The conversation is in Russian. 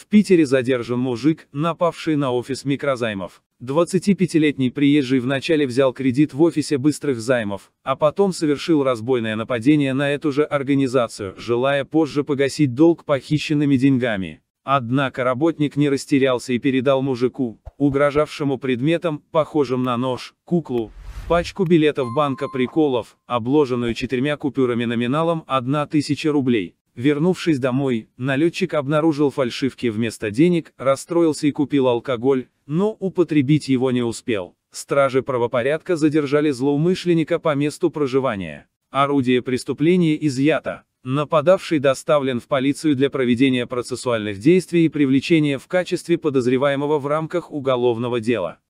В Питере задержан мужик, напавший на офис микрозаймов. 25-летний приезжий вначале взял кредит в офисе быстрых займов, а потом совершил разбойное нападение на эту же организацию, желая позже погасить долг похищенными деньгами. Однако работник не растерялся и передал мужику, угрожавшему предметом, похожим на нож, куклу, пачку билетов банка приколов, обложенную четырьмя купюрами номиналом 1000 рублей. Вернувшись домой, налетчик обнаружил фальшивки вместо денег, расстроился и купил алкоголь, но употребить его не успел. Стражи правопорядка задержали злоумышленника по месту проживания. Орудие преступления изъято. Нападавший доставлен в полицию для проведения процессуальных действий и привлечения в качестве подозреваемого в рамках уголовного дела.